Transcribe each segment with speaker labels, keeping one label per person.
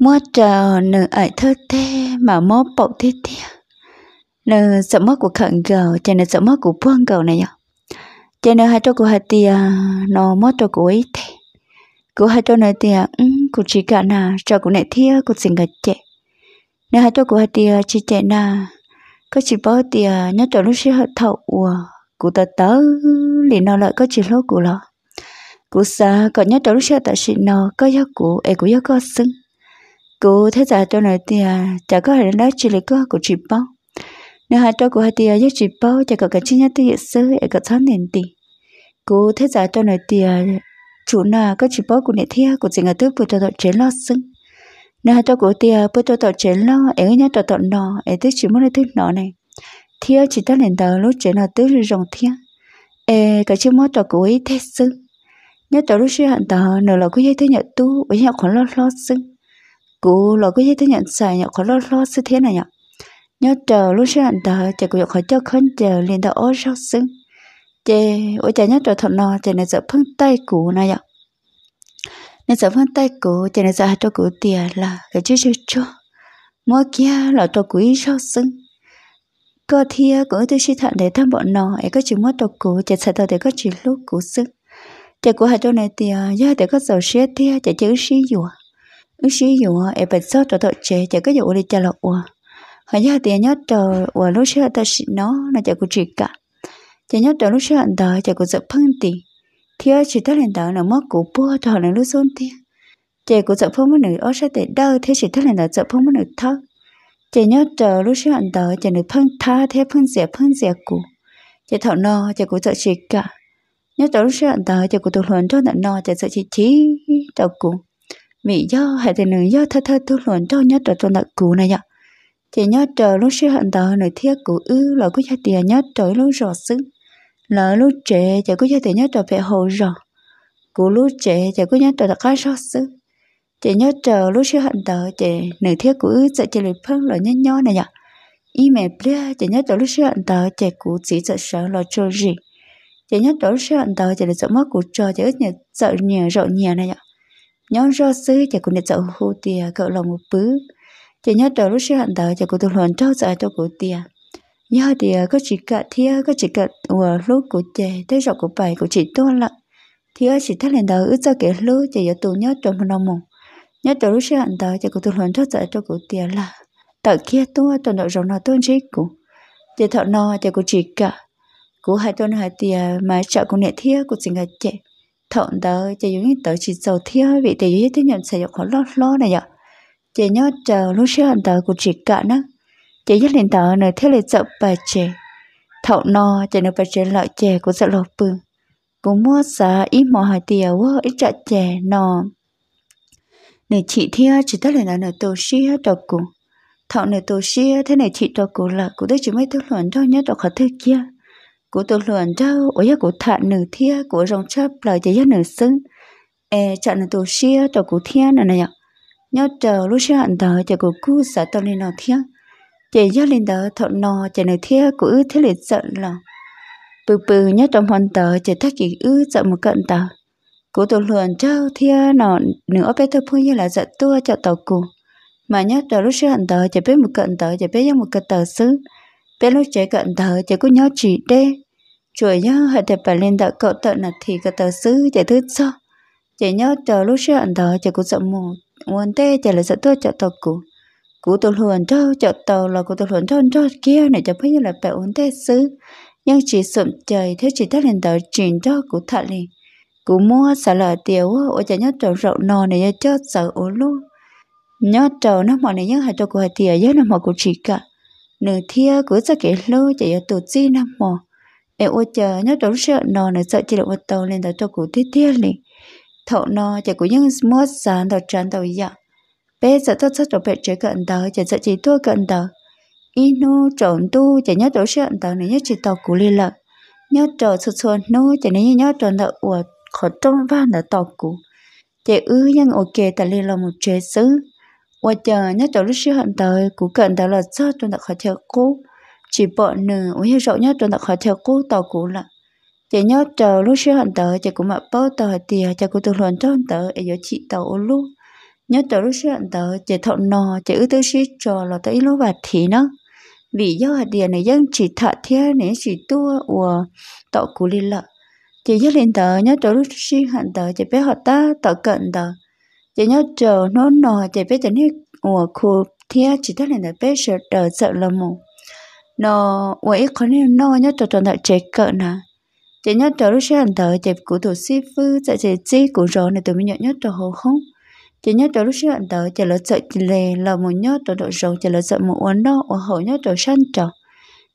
Speaker 1: mua trò nữ ở thơ thế mà mô bộ thế thế nữ sợ mất của khẩn gầu cho nữ sợ mất của buông gầu này nhở cho nữ hai trò của hai tìa à, nó mô cho của ấy thế của hai trò nữ tìa à, ừ của chỉ cả nà cho của này thia của sinh gạch chạy nữ hai trò của hai tìa à, chỉ chạy nà có chỉ bó tìa nhớ cho lúc sẽ hợp thậu ủa của ta tớ để nó lại có chỉ lô của nó của xa còn nhớ cho lúc sẽ tại sự nó có gió của ấy của gió có xứng cô thấy giờ cho này thì chả có hệ đó chỉ lấy có của chị bao nếu hai cho của hai thì giúp chị bao chả có cái chi nhất thì dễ sơ ở có tháng nền tỷ cô thấy giờ cho này thì chủ nào có chị bao của nền thia của chị người tước vừa cho tọt chế lo sưng nếu hai cho của thì vừa cho tọt chế lo ở nhà tọt tọt nọ ở tước chỉ muốn tước nọ này thia chỉ ta nền tờ lúc chế là tước rồi rồng thia ê cái chữ mốt tọt của ấy thế sưng nhớ tọt lúc xưa hẳn tờ nửa là cứ dây thế nhận tu với nhà còn lo lo sưng cú lo cái gì thế nhận sai nhở khó lo lo sự thế này nhở nhớ chờ lúc sẽ hẳn tờ chờ cũng khó cho khấn chờ liền tờ ôi sao xứng chê ôi chả nhớ chờ thật nọ chả này sợ phân tay cú này nhở nên sợ phân tay cú chả này giờ cho cú tiền là cái chữ chữ cho mua kia là cho cú sao xứng có thia cũng tôi suy thận để thăm bọn nó ấy có chỉ mất độc cú chả sợ tao để có chỉ lúc cú sức chả cú hai chỗ này tiền giờ để có giàu xe thia chả chữ sĩ dùa ứng sĩ dụ ở bên sau trở thật chế chỉ có dụ đi trả lộc ua họ nhớ tiền nhớ trở và lúc xưa ta xịn nó nó chỉ có chỉ cả chỉ nhớ trở lúc xưa anh ta chỉ có giật phân tiền thì ở chỉ ta lên đó là mất của bố thọ là lúc xôn tiền chỉ có giật phân mất nửa ở sẽ để đau thế chỉ ta lên đó giật phân mất nửa thơ chỉ nhớ trở lúc xưa anh ta chỉ nửa phân tha thế phân rẻ phân rẻ cũ chỉ thọ no chỉ có giật chỉ cả nhớ trở lúc xưa anh ta chỉ có tụi luận cho nó chỉ sợ chỉ trí đầu cũ vì do hệ thì nữ do thơ thơ tôi luận cho nhớ trở trong đặc cụ này nhở thì nhớ trở lúc xưa hận tờ nơi thiết cụ ư là có gia tiền nhớ trở lúc rõ sức là lúc trẻ chả có gia tiền nhớ trở về hồ rõ cụ lúc trẻ chả có nhớ trở đặc cái rõ sức chị nhớ trở lúc sư hận tờ chị nơi thiết cũ ư sẽ chị lịch phân là nhớ nhớ này nhở y mẹ bia chị nhớ trở lúc sư hận tờ chị cũ chỉ sợ sợ là trôi gì chị nhớ trở lúc sư hận tờ chị lịch sợ mất cũ trò chị ít nhớ sợ nhiều rộng nhiều này nhở nhóm rô sư chả cũng để dậu hô tiền cậu lòng một bứ chả nhớ đầu lúc sư hận đầu chả cũng tụi luận trâu dạy cho cụ tiền nhớ thì có chỉ cả thiếu có chỉ cả vừa lúc của trẻ tới rọ của bài của chỉ to lận thiếu chỉ thắt lên đầu ướt cho kẻ lú chả giờ tụi nhớ một năm một nhớ đầu lúc sư hận đầu chả cũng tụi luận trâu dạy cho cụ tiền là tại kia tôi toàn nội rộng nó tôi chỉ cụ chả thọ no chả cụ chỉ cả của hai tuần hai tìa mà chả cụ nẹ thiếu của chỉ ngạch trẻ thọn đó chỉ giống như tới chỉ dầu thiếu vị thì giống như thế nhận sẽ có lót lo này nhở chỉ nhớ chờ lúc xưa anh tới của chị cả nữa chỉ nhất lên tới này thế là dậu bà chị thọn no chỉ nơi bà chị lợi chè của dậu lộc bừng cũng mua xả ít mò hỏi tiền quá ít chợ chè nò này chị thiếu chỉ tất là nơi tôi xia đọc cùng thọn này tôi xia thế này chị đọc cùng là cũng tới chỉ mấy thức luận thôi nhớ đọc khỏi thứ kia của tụ luận đâu ôi của thạ nữ thia của dòng chấp lời chỉ nữ xứng e chọn nữ tụ xia tụ cụ thia nè này nhớ chờ lúc xia hận đời chỉ của cú sợ tao lên nào thia chỉ do lên đó thọ nò chỉ nữ thia của ư thế lệ giận là bự bự nhớ trong hoàn tờ chỉ thắc kỷ ư giận một cận tờ của tụ luận đâu thia nọ nửa bé thơ phu như là giận tua chọn tàu cụ mà nhớ chờ lúc xia hận đời chỉ biết một cận tờ chỉ biết một cận tờ xứ bé lúc chế cận thờ chế có nhớ chỉ đê chuỗi nhớ hệ thể phải lên đạo cậu tận là thì cái tờ xứ chế thứ cho chế nhớ chờ lúc chế cận thờ chế cũng sợ mù nguồn tê chế là sợ tôi chợ tờ cũ cũ tôi luôn cho chợ tàu là cũ tôi luôn cho cho kia này cho phải như là phải uống tê xứ nhưng chỉ sụm trời thế chỉ thắt lên đợi chuyển cho cũ thật liền cú mua sợ lờ tiểu ôi chả nhớ chờ rộng nò này cho sợ ố luôn nhớ chờ nó mọi này nhớ hai cho của hai tìa nhớ là mọi của chỉ cả nửa thia cứ sợ cái lô chạy ở tổ chi năm mò em ô chờ nhớ đống sợ nó nửa sợ chỉ được một tàu lên tới cho cụ thiết thiết liền thọ nó chạy của những mua sàn đầu trán đầu dạ bé sợ tất tất tàu bé chơi cận tàu chạy sợ chỉ thua cận tàu inu trộn tu chạy nhớ đống sợ tàu nửa nhớ chỉ tàu cụ liên lạc nhớ trộn sụt sụt nô chạy nửa nhớ trộn tàu của khó trông van ở tàu cụ chạy ư nhưng ok ta liên là một chế xứ 我 chờ nhớ chỗ lúc xưa tới cú cận tới là cho tôi đã khỏi theo cú chỉ bỏ nửa uống hiệu rượu nhớ tôi đã khỏi theo cú tàu cú là chỉ nhớ chờ lúc xưa hận tới chỉ cú mà bơ tàu tiền chỉ cú tự luận cho hận tới ở chị tàu ô lúc nhớ chờ lúc xưa hận tới chỉ thọ nò chỉ ước tới sĩ chờ là tới lúc bạt thì nó vì do hạt tiền này dân chị thợ thiên này chị tua của tàu cú liên lạc chỉ nhớ lên tới nhớ chờ lúc xưa hận tới chỉ biết họ ta tàu cận tới chỉ nhớ chờ nó nò chỉ biết chạy nít ủa khu thia chỉ thấy là biết sợ đỡ sợ là mù nó ủa ít khó nên nó nhớ chờ toàn thật chạy cỡ nè chạy nhớ chờ lúc sáng thở chỉ cụ tổ sĩ phư chạy chạy chỉ cụ rõ này tụi mình nhớ nhớ chờ hồ không chạy nhớ chờ lúc sáng thở chỉ lỡ sợ chỉ lề là mù nhớ chờ độ rộng chỉ lỡ sợ mù uốn nó ủa hậu nhớ chờ săn chờ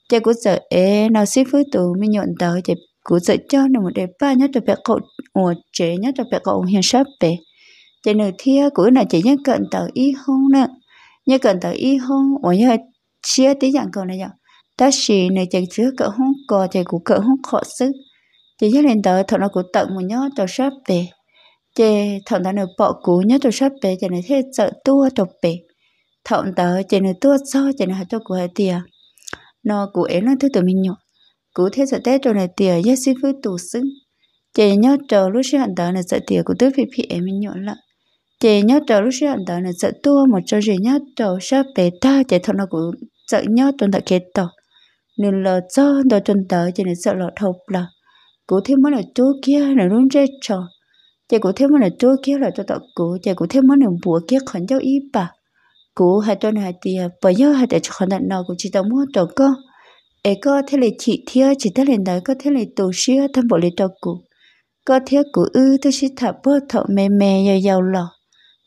Speaker 1: chỉ cụ sợ ế nó sĩ phư tụi mình nhọn thở chỉ cụ sợ cho nó một đẹp ba nhớ chờ bẹ cậu ủa chế nhớ chờ bẹ cậu hiền sắp về chị nữ thia của là chỉ nhớ cận tờ y hôn nè nhớ cận tờ y hôn ủa nhớ chia tí dạng cầu này nhở ta chỉ này chị chứa cỡ hôn cò chị của cỡ hôn khó sức chỉ nhớ lên tờ thật là của tận một nhớ tờ sắp về chị thật là nửa bỏ cú nhớ tờ sắp về chị này thế sợ tua tờ về thật tờ chỉ này tua so chị này hạt cho của hai tia nó của ấy nó thứ tụi mình nhọ cú thế sợ tết rồi này tia nhớ sư phứ tù xứng chỉ nhớ chờ lúc sư hạn tờ này sợ tia của tứ phi phi em mình nhọ lại chị nhớ trở lúc xưa đó là sợ tua một chỗ gì nhớ trở sợ bé ta chị thằng nó cũng sợ nhớ tuần thật kết tổ nên là cho đồ tuần tới chị nên sợ lọt hộp là cũng thêm món là chú kia là luôn chơi trò chị cũng thêm món là chú kia là cho tao cụ chị cũng thêm món là bùa kia khẩn cho ý bà cụ hai tuần hai tiề bởi giờ hai tiề cho khẩn đàn nào cũng chỉ tớ mua tổ cơ ấy có thế là chị thiếu chị thế là nói có thế là tổ xia thăm bộ lý tớ cụ có thiếu cụ ư tôi chỉ thả bơ thọ mềm mềm dầu dầu lọ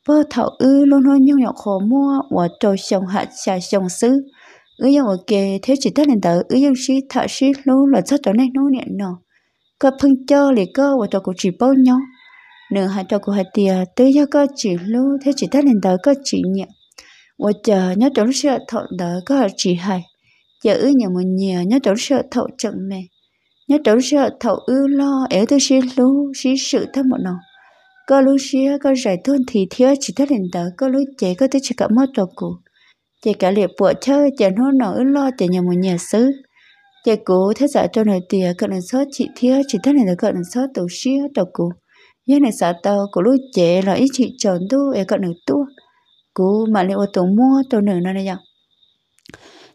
Speaker 1: bơ thảo ư luôn luôn nhau nhọc khổ mua và trầu sông hạt xà sông sứ ư dòng ở kề thế chỉ tất lên tờ ư dòng sĩ thả sĩ luôn là chất trở nên nô nẹn nọ cơ phân chơ lì cơ và trầu cổ chỉ bao nhau nửa hạt trầu cổ hạt tìa tư do cơ chỉ lưu thế chỉ tất lên tờ cơ chỉ nhẹ và chờ nhớ trống sợ thọ tờ cơ hạt chỉ hài giờ ư nhà một nhà nhớ trống sợ thọ chậm mẹ nhớ trống sợ thọ ư lo ế tư sĩ lưu sĩ sự thất một nọ có lúc xưa có giải thôn thì thiếu chỉ thích lên tờ có lúc chế có tới chỉ cả mất tổ cụ chế cả liệp bộ chơi chế nó nở lo chế nhà một nhà xứ chế cụ thế giả cho nơi tiền cận lần sót chị thiếu chỉ thích lên tờ cận lần sót tổ xưa tổ cụ như này sợ tờ của lúc chế là ít chị chọn tu ở cận lần tu cụ mà liệu tổ mua tổ nửa nó này nhở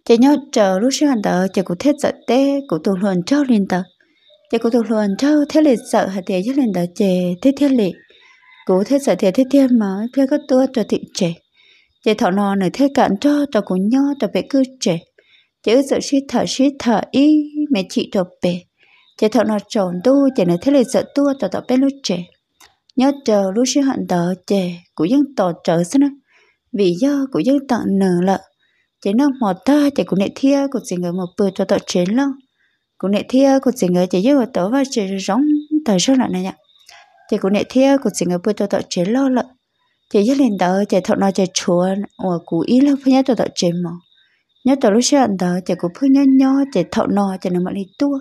Speaker 1: chế nhau chờ lúc xưa tờ chế cụ thế giả tê cụ tổ luận cho lên tờ chế cụ tổ luận cho thế liệt sợ hạt tiền chứ lên tờ chế thế thế liệt cố thế sợ thế thế thiên mà phía có tua cho thị trẻ chế thọ nọ này thế cạn cho cho cũng nhớ cho bé cứ trẻ chế sợ suy thở suy thở y mẹ chị cho bé chế thọ nọ tròn tu chế này thế là sợ tua cho tao bé lúc trẻ nhớ chờ lúc suy hận đỡ trẻ cũng dân tỏ trở sao vì do cũng dân tặng nở lợ chế nó mò ta chế cũng nệ thia cũng chỉ người một bữa cho tao chiến lắm cũng nệ thia cũng chỉ người chế dân tỏ và chế giống thời gian lại này nhá chị cũng nè thiê của chị người bơi tôi tạo chế lo lợ chị rất lên đó chị thọ nói chị chúa ở cú ý lắm phải nhớ tôi tạo chế mà nhớ tôi lúc chuyện đó chị cũng phải nhớ nhớ chị thọ nói chị nằm đi tua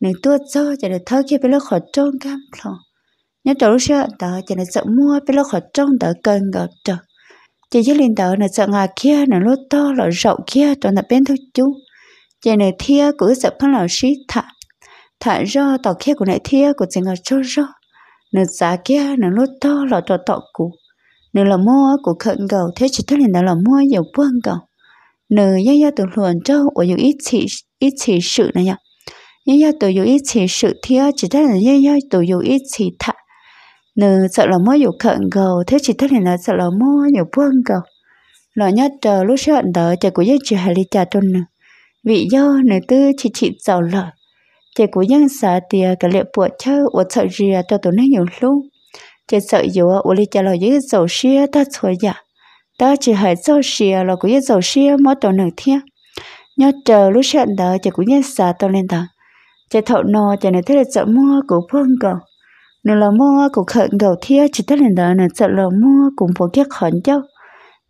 Speaker 1: nếu tua cho chị được thơ kia bị lỡ khỏi trông cam lò nhớ tôi lúc chuyện đó chị nên sợ mua bị lỡ khỏi trông đỡ cần gặp chờ chị rất lên đó là sợ ngà kia là lốt to là rậu kia toàn là bên thôi chú chị này thiê cũng sợ phân là xí thả thả do tỏ kia của này thiê của chị ngà cho rồi nửa giá kia nửa lốt to là to to cũ nửa là mua của khẩn cầu thế chỉ thế là là mua nhiều buông cầu nửa ya ya từ luồn cho ở nhiều ít chỉ ít chỉ sự này nhở ya ya từ nhiều ít chỉ sự thì chỉ thế là ya ya từ nhiều ít chỉ thạ nửa sợ là mua nhiều khẩn cầu thế chỉ thế là sợ là mua nhiều buông cầu nó nhất chờ lúc sợ đỡ chờ của dân chỉ hà lý trả tuần nửa vì do nửa tư chỉ chỉ giàu lợi chị cũng nhân xa thì cái liệu bộ chơi ở sợ gì cho tụi nó nhiều luôn chị sợ dù ở đây cho lo dưới dầu xia ta sửa dạ ta chỉ hỏi dầu xia là cũng dưới dầu xia mỗi tuần nửa thiên nhớ chờ lúc trận đó chị cũng nhân xa tao lên thằng chị thọ nò chị này thế là sợ mua của phong cầu nếu là mua của khẩn cầu thiên chị thế lên đó là sợ là mua cũng phải kiết khẩn cháu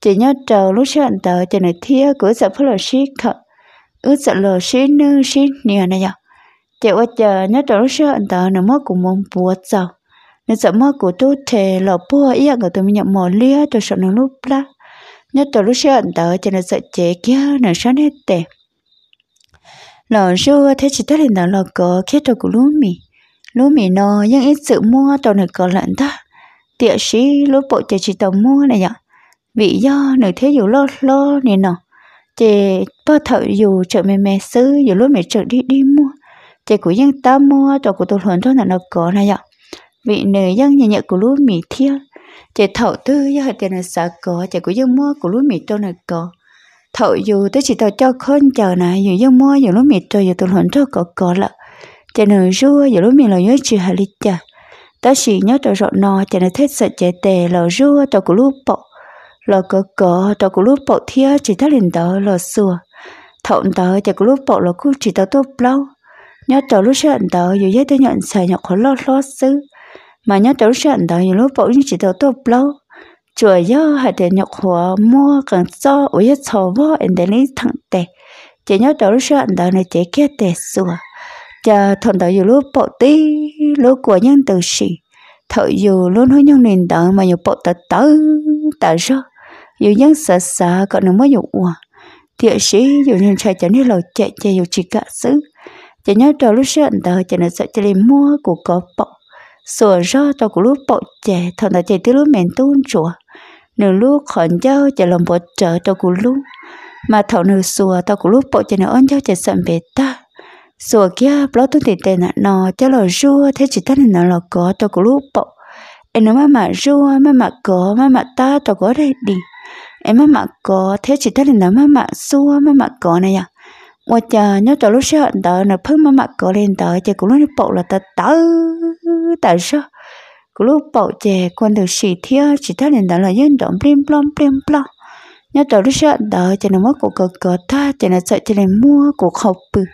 Speaker 1: chỉ nhớ chờ lúc trận đó chị này thiên của sợ phải là xí khẩn ước sợ là xí nương xí nhiều này nhở chị ở chờ nhớ trở lúc xưa anh ta nó mất cũng mong bùa sao nên sợ mất của tôi thề lọ bùa ý ở tôi nhận mỏ lia cho sợ nó lúc đó nhớ trở lúc xưa anh ta cho nên sợ chị kia nó sáng hết tệ lọ xưa thế chỉ tới lên đó lọ có khi tôi của lúa mì lúa mì nó nhưng ít sự mua tôi này cờ lận ta tiệ sĩ lúa bộ chị chỉ tàu mua này nhở vì do nửa thế dù lo lo này nọ chị tôi thợ dù chợ mẹ mẹ xứ dù lúa mẹ chợ đi đi mua chỉ của dân ta mua cho của tôi lớn cho là nó có này ạ vị nữ dân nhà nhẹ của lúa mì thiêu chỉ thầu tư do hệ tiền là sợ có chỉ của dân mua của lúa mì cho là có thầu dù tôi chỉ tao cho khôn chờ này dù dân mua dù lúa mì cho dù tôi lớn cho có có là chỉ nữ rua dù lúa mì là nhớ chỉ hà lịch chả ta chỉ nhớ cho rộn nò chỉ là thích sợ chế tề là rua cho của lúa bọ là có có cho của lúa bọ thiêu chỉ ta liền đó là xua thọn tới chỉ của lúa bọ là cũng chỉ tao tốt lâu nhớ trâu lúc sợ đó dù giấy tôi nhận xài nhọc khó lo lo sư mà nhớ trâu lúc sợ đó dù lúc bộ như chỉ đầu tốt lâu chùa gió hay để nhọc khó mua cần so ở giấc sổ vô em để lấy thẳng tệ chỉ nhớ trâu lúc sợ đó này chỉ kia tệ xùa, chờ thằng đó dù lúc bộ tí lúc của nhân từ sĩ thợ dù luôn hướng nhân nền đó mà dù bộ tật tớ tớ rồi dù nhân sợ sợ còn nó mới dù ủa thiệt sĩ dù nhân trai chẳng đi lầu chạy chạy dù chỉ cả xứ chỉ nhớ trò lúc sợ tờ chỉ là sợ chỉ liền mua của có bọc sửa do tao của lúc bọc trẻ thằng tao chỉ tới lúc mèn tuôn chùa nửa lúc khẩn giao chỉ lòng bộ trợ tao của lúc mà thằng nửa sửa tao của lúc bọc chỉ là ôn giao chỉ sợ về ta sửa kia bao tuần tiền tiền nò cho lò rua thế chỉ ta là lò có tao của lúc bọc em nói mà rua mà mà có mà mà ta tao có đây đi em mà mà có thế chỉ ta là mà mà xua mà mà có này à 我 chờ nhớ chờ lúc sợ đỡ nó phơi mà mặc cổ lên đỡ chờ cũng lúc bộ là tớ tớ tớ sợ cũng lúc bộ chờ quan được xì thia chỉ thấy lên đỡ là yên động blim blom blim blom nhớ chờ lúc sợ đỡ chờ nó mất cổ cờ cờ tha chờ nó sợ chờ lên mua cổ khẩu bự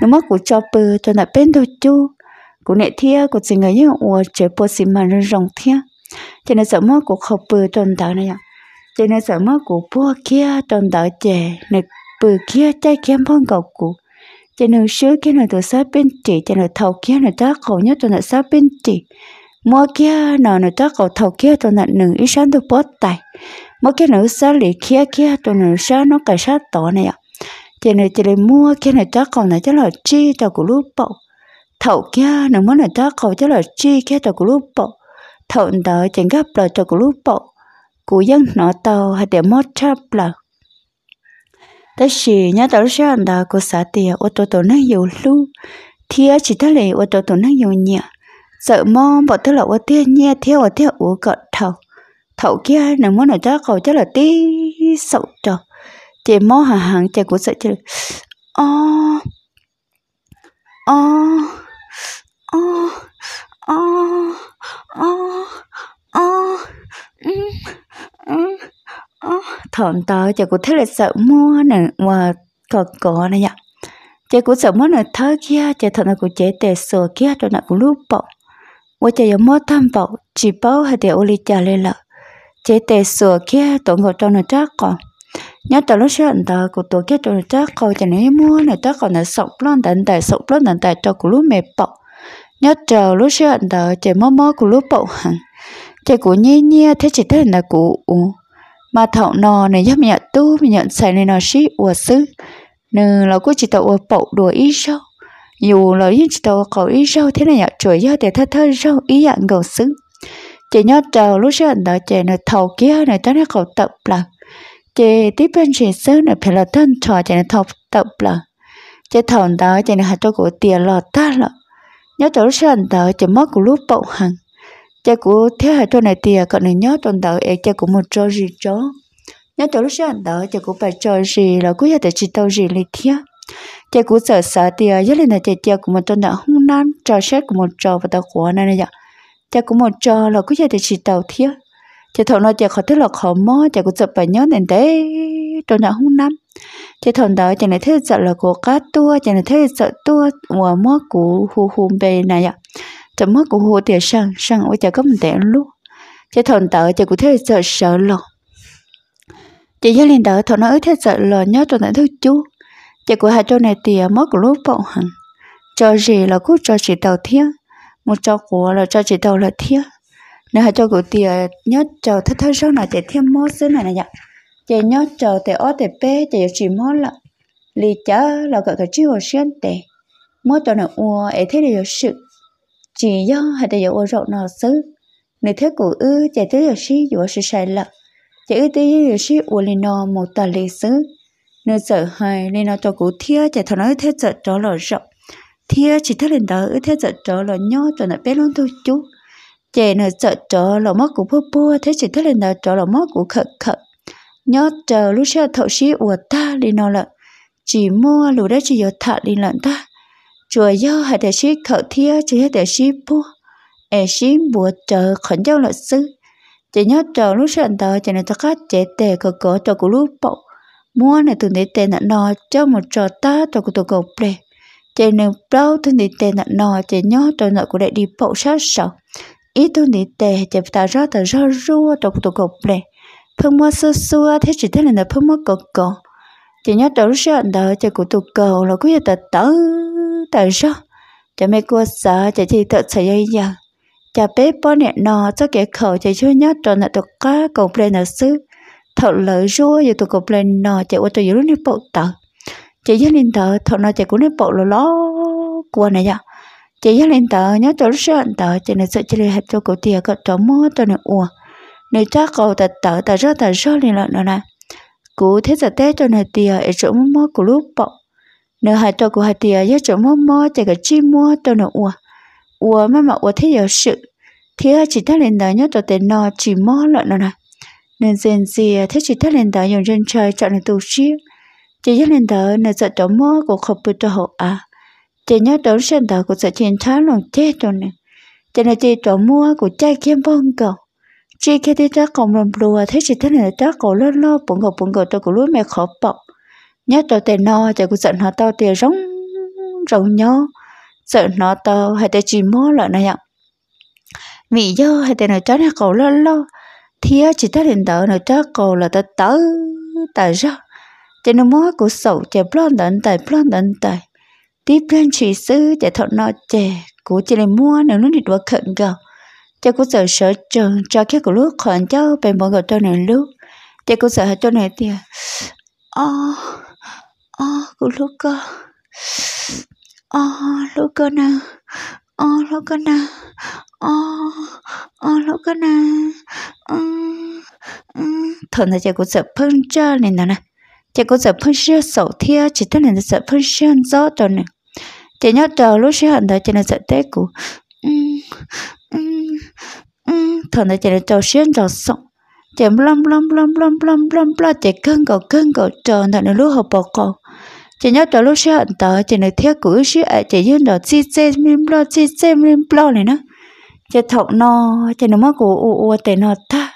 Speaker 1: nó mất cổ cho bự cho nó bên đồ chu cổ nệ thia cổ chỉ người như ủa chờ bộ xì mà nó rồng thia cho nó sợ mất cổ khẩu bự cho đỡ này ạ nó sợ mất cổ bùa kia cho đỡ chờ nó bự kia tay kia phong gọc cụ cho nên sứ kia nó tôi sát bên chỉ cho nên thầu kia nó tác khổ nhất tôi nó sát bên chỉ mua kia nó nó tác khổ thầu kia tôi nó nừng ít sáng tôi bớt tay, mua kia nó sát lì kia kia tôi nó sát nó cả sát tổ này ạ cho nên cho nên mua kia nó tác khổ nó chắc là chi tụi của lúc bậu thầu kia nó muốn nó tác khổ chắc là chi kia tụi của lúc bậu thầu đó chẳng gặp là cho của lúc bậu cú dân nó tàu hay để mót chắp là ta chỉ nhớ tới sẽ ăn có sát tiền ô tô tổ nó nhiều lu chỉ ta lấy ô tô tổ nó nhiều nhẹ sợ mong tôi là ô tiền nhẹ theo ô tiền ô cọt thầu thầu kia nếu muốn nói cho cậu là tí sậu trò chị mò hàng hàng chị cũng sợ chị ô ô ô ô ô ô ừ ừ thọn tờ chả của thế là sợ mua nè mà còn có này nhở chả của sợ mua nè thơ kia chả thọn là của chế tệ sờ kia cho nó của lúc bỏ và chả giống mua tham bỏ chỉ bảo hay để ô li chả lên lợ chế tệ sờ kia tổ ngồi cho nó chắc còn nhớ tờ lúc sáng tờ của tổ kia cho nó chắc còn chả nếu mua nè chắc còn là sọc lon tận tại sọc lon tận tại cho của lúc mệt bỏ nhớ chờ lúc sáng tờ chả mua mua của lúc bỏ hẳn chả của nhẹ nhẹ thế chỉ thấy là cũng mà thọ nò này giúp nhận tu mình nhận xài này nò xí ủa sư nè là cô chỉ tàu ủa bậu đùa ý sao dù là ý chỉ tàu cầu ý sao thế này nhận chuỗi do để thơ thơ sao ý dạng cầu sư chị nhớ chờ lúc xưa anh đó chị nó thầu kia này tới nó cầu tập là chị tiếp bên chị sư này phải là thân trò chị là thầu tập là chị thầu đó chị là hạt cho cổ tiền lọt ta là nhớ chờ lúc xưa anh đó chị mất của lúc bậu hàng cha của thế hệ cho này thì à, cậu này nhớ tuần đầu ấy cha của một trò gì chó nhớ chỗ lúc sáng đó cha của bà trò gì là cứ cuối để chỉ tao gì lấy thia cha của sợ sợ thì nhất là cha cha của một tuần đầu hung nan trò xét của một trò và tao của này này vậy dạ. cha của một trò là cứ cuối để chỉ tao thia cha thằng nó cha khó thế là khó mơ, cha của sợ bà nhớ nên thế tuần đầu hung nan cha thằng đó cha này thế sợ là của cá tua cha này thế sợ tua mùa mó của hù hù bề này vậy dạ chả mất của hồ tiệt sang sang ở chả có mình tẹo lúc chả thon tợ chả cụ thế sợ sợ lọ chị gia đình đỡ thọ nó thế sợ lọ nhớ cho nãy thứ chú chả cụ hai chỗ này tiền mất của lúc bọn hẳn cho gì là cứ cho chị tàu thiếu, một cho của là cho chị tàu là thiếu, nếu hai chỗ cụ tiệt nhớ cho thế thế sau này chị thiếc mất xứ này này nhở chị nhớ chờ tệ ó tệ bê chị chỉ mất là lì chớ là cậu cái chiêu xuyên tệ mất cho nó ua ấy thế là sự chỉ do hai để dấu rộn nó xứ nơi thế của ư chạy tới giờ sĩ dụ sự sai lầm chạy ư tới giờ sĩ u lên nó một tờ lì xứ nơi sợ hai lên nó cho cụ thia chạy thằng nói thế sợ tró lò rộng thia chỉ thấy lên đó ư thế sợ tró lò nhỏ cho nó bé luôn thôi chú chạy nơi sợ tró lò mất của bố bố thế chỉ thấy lên đó tró lò mất của khật khật nhớ chờ lúc xe thợ sĩ u ta lên nó lợn chỉ mua lũ đấy chỉ giờ thợ lên lợn ta chùa yo hay để xí khẩu thia chỉ hay để xí bố e xí bùa chờ khẩn giao lợi sư chỉ nhớ chờ lúc sẵn tờ chỉ nên ta khát chế tề cờ cỡ cho cụ lúc bộ mua này từng để tề nặng nò cho một trò ta cho cụ tổ cầu play chỉ nên bao từng để tề nặng nò chỉ nhớ cho nợ của đại đi bộ sát sầu ít từng để tề chờ ta ra ta ra rua cho cụ tổ cầu play phương mua xưa xưa thế chỉ thế này là phương mua cờ cờ chỉ nhớ chờ lúc sẵn tờ cho cụ tổ cầu là cứ giờ ta tới tại sao? chả mẹ cô sợ chả chỉ thật sợ dây giờ chả bé bỏ nẹ nọ cho kẻ khẩu chả chưa nhát tròn là tụi cá cầu lên ở xứ Thật lỡ rua giờ tụi cầu lên nọ chả ô tô dưới nước bộ tờ chả dưới lên tờ thợ nọ chả cũng nước bộ lò ló qua này giờ chả dưới lên tờ nhớ chỗ sợ tờ chả này sợ chả lên hẹp cho cầu tiề cậu chó mó cho này ua này cha cầu tờ tờ tờ rơ tờ rơ này lợn nọ này cú thế giờ té cho này tiề ở chỗ mơ của lúc bọc nếu hai tôi của hai tia nhớ chỗ mua mua chạy cái chi mua tôi nó ua ua mà mà ua thấy giờ sự thế chỉ ta lên đời nhớ tôi tên nó chỉ mua lợn nó này nên dần gì thế chỉ ta lên đời dùng dân chơi chọn là tu chi chỉ nhớ lên đời nên sợ chỗ mua của không biết tôi hậu à chỉ nhớ đón sân đời của sợ chiến thắng lòng chết tôi này chỉ là chỉ chỗ mua của trai kiếm bông vâng cầu chỉ khi đi ra cộng đồng lùa thế chỉ thế này ra cổ lơ lơ bụng cầu bụng cầu tôi của lúa mẹ khó bọc nhớ tao tê no chạy cũng sợ nó tao tê rống rống nhó sợ nó tao hay tê chỉ mó lợn này ạ vì do hay tê nó chó này cầu lo lo thì chỉ ta đến tớ nó chó cầu là tớ tớ tại sao, cho nó mó cũng sầu chạy blon tận tại, blon tận tại tiếp lên chỉ sư chạy thọ nó chạy cũng chỉ lên mua nếu nó đi đua khẩn cầu, chạy cũng sợ sợ trường cho khi của lúc còn cháu bên bọn gạo cho này lúc chạy cũng sợ cho này tiền oh o ờ, của Luca o cơ ờ, nè o ờ, Luca nè o o Luca nè ừ, ừ. thôi nè chạy cũng sợ phân cho nên nè chạy cũng sợ phân sơ sầu thia chỉ thế này sợ phân sơ gió rồi nè chạy nhớ chờ lúc sẽ hận đời chạy nên sợ tết của ừ, thôi nè chạy chờ xuyên chờ sống chạy lom lom lom lom lom lom lom chạy cơn cầu cơn cầu chờ nè lúc họ bọc cầu chỉ nhớ đó lúc xưa hận tớ chỉ được thiết cử xưa chỉ nhớ đó chi chê mìm lo chi chê mìm lo này nữa chỉ thọc nó chỉ nó mất của u u tệ nó ta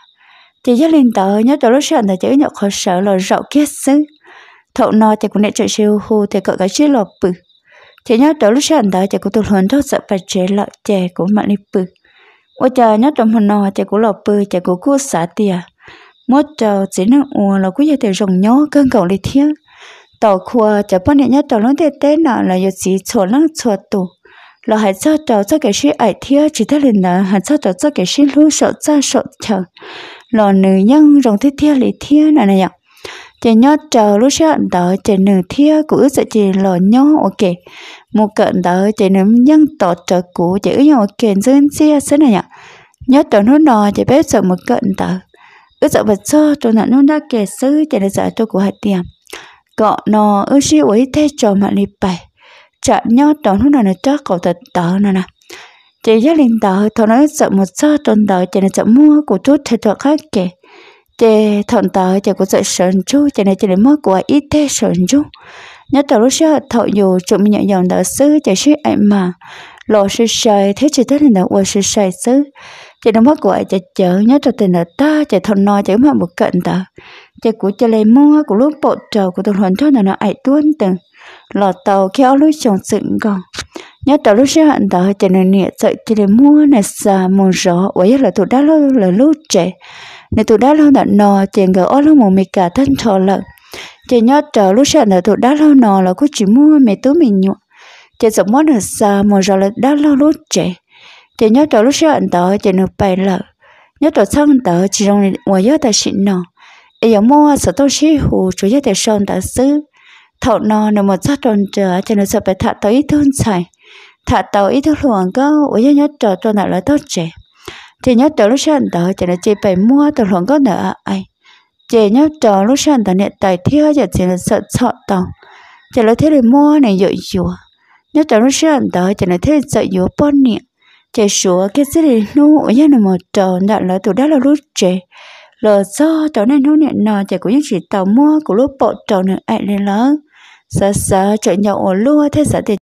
Speaker 1: chỉ nhớ lên tớ nhớ đó lúc xưa hận tớ chỉ nhớ khó sợ là rậu kia xứ thọc nó chỉ cũng để chạy siêu hù thì cậu gái chuyện là bự chỉ nhớ đó lúc xưa hận tớ chỉ cũng tụt hồn thoát sợ phải chế lợi chè của mạng đi bự ôi trời nhớ trong hồn nó chỉ cũng là bự chỉ cũng cua xả tiền mỗi trời chỉ nâng uo là cứ giờ thì rồng nhó cơn cầu đi thiếu tàu khua cho bọn nhá tàu luôn thế thế nào là giờ chỉ chỗ lăng chỗ tù là hãy cho tàu cho cái gì ai thia chỉ thế liền là hãy cho tàu cho cái gì lú sợ ra sợ chờ là nữ nhân rồng thế thia lý thia nọ này ạ chỉ nhớ chờ lúc sợ đó chỉ nữ thia cũng sẽ chỉ là nhớ ok một cận đó chỉ nữ nhân tỏ trợ cũ chỉ nhớ ok dân xe thế này ạ nhớ tàu nó nọ chỉ biết sợ một cận đó ước sợ vật cho tàu nó nó đã kể sư chỉ là sợ cho của hạt tiệm cọ nó ư si ấy thế cho mà đi bài chả nhớ đó nó là cho cậu thật tớ nè nè chị gia đình tớ thôi nó sợ một số tuần tớ chị nó sợ mua của chút thật thật khác kì chị thằng tớ chị cũng sợ sờn chú chị này chị là mất của ít thế sờn chú nhớ tớ lúc xưa thọ dù chúng mình nhận dòng tớ xứ chị suy ảnh mà lộ sư sợi thế chị thế là quên sư sợi xứ chị nó mất của chị chở nhớ tớ tình là ta chị thằng nó chị mà một cận tớ chỉ của cho lấy mua của lúc bộ trầu của tôi huấn cho nó ai tuôn từng lò tàu khéo lúc chồng sừng còn nhớ tàu lúc xưa hận tàu chỉ nên nhẹ dậy chỉ lấy mua này xà mù rõ ấy là tụi đã lâu là lúc trẻ này tụi đã lâu đã nò chỉ ngờ ở lúc một mình cả thân thọ lợn chỉ nhớ tàu lúc xưa là tụi đã lâu nò là có chỉ mua mẹ túi mình nhụa chỉ sợ món này xà mù rõ là đã lâu lúc trẻ chỉ nhớ tàu lúc xưa hận tàu chỉ nên bày lợn nhớ tàu sang tàu chỉ trong ngoài nhớ ta xịn nò ấy giờ mua sợ tôi xí hù chủ yếu để sơn đã xứ thọ nó nó một sát đòn trở cho nó sợ phải thả tàu ít hơn xài thả tàu ít hơn luồng cơ ấy giờ nhớ trở cho nó là tốt trẻ thì nhớ trở lúc sáng đó cho nó chỉ phải mua tàu luồng cơ nữa ai chỉ nhớ trở lúc sáng đó nè tài thiếu giờ chỉ là sợ sợ tàu cho nó thấy được mua này dội dùa nhớ trở lúc sáng đó cho nó thấy sợ dùa bón niệm chỉ sửa cái gì nó nu ấy giờ nó một trở nào là tụi đó là lúc trẻ lỡ cho cháu này nó nẹn nọ chả có những chỉ tàu mua của lúc bộ cháu nữa ai lên lớn sợ sợ chạy nhậu ổ lua thế sợ thì